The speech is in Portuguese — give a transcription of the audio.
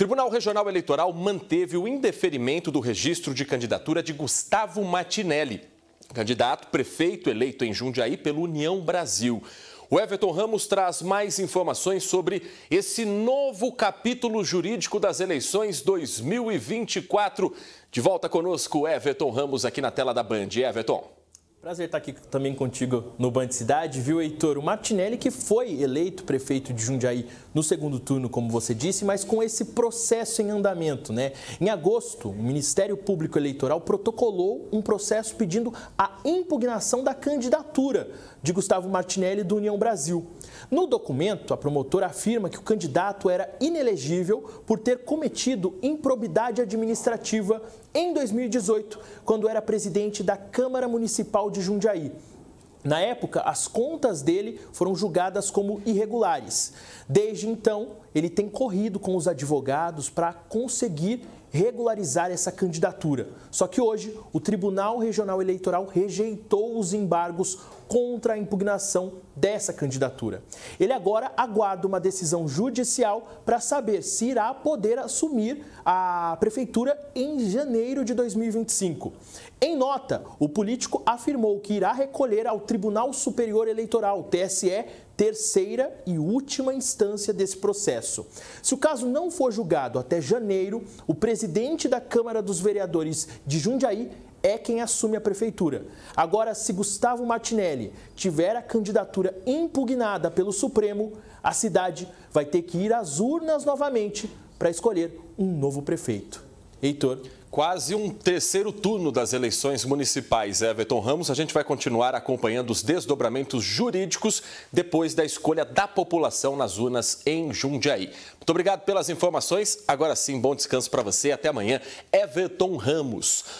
Tribunal Regional Eleitoral manteve o indeferimento do registro de candidatura de Gustavo Martinelli, candidato prefeito eleito em Jundiaí pelo União Brasil. O Everton Ramos traz mais informações sobre esse novo capítulo jurídico das eleições 2024. De volta conosco, Everton Ramos, aqui na tela da Band. Everton. Prazer estar aqui também contigo no Band Cidade, viu, Heitor? O Martinelli, que foi eleito prefeito de Jundiaí no segundo turno, como você disse, mas com esse processo em andamento, né? Em agosto, o Ministério Público Eleitoral protocolou um processo pedindo a impugnação da candidatura de Gustavo Martinelli do União Brasil. No documento, a promotora afirma que o candidato era inelegível por ter cometido improbidade administrativa em 2018, quando era presidente da Câmara Municipal de Jundiaí. Na época, as contas dele foram julgadas como irregulares. Desde então, ele tem corrido com os advogados para conseguir regularizar essa candidatura. Só que hoje, o Tribunal Regional Eleitoral rejeitou os embargos contra a impugnação dessa candidatura. Ele agora aguarda uma decisão judicial para saber se irá poder assumir a prefeitura em janeiro de 2025. Em nota, o político afirmou que irá recolher ao Tribunal Superior Eleitoral, TSE, terceira e última instância desse processo. Se o caso não for julgado até janeiro, o presidente da Câmara dos Vereadores de Jundiaí é quem assume a prefeitura. Agora, se Gustavo Martinelli tiver a candidatura impugnada pelo Supremo, a cidade vai ter que ir às urnas novamente para escolher um novo prefeito. Heitor. Quase um terceiro turno das eleições municipais. Everton Ramos, a gente vai continuar acompanhando os desdobramentos jurídicos depois da escolha da população nas urnas em Jundiaí. Muito obrigado pelas informações. Agora sim, bom descanso para você. Até amanhã. Everton Ramos.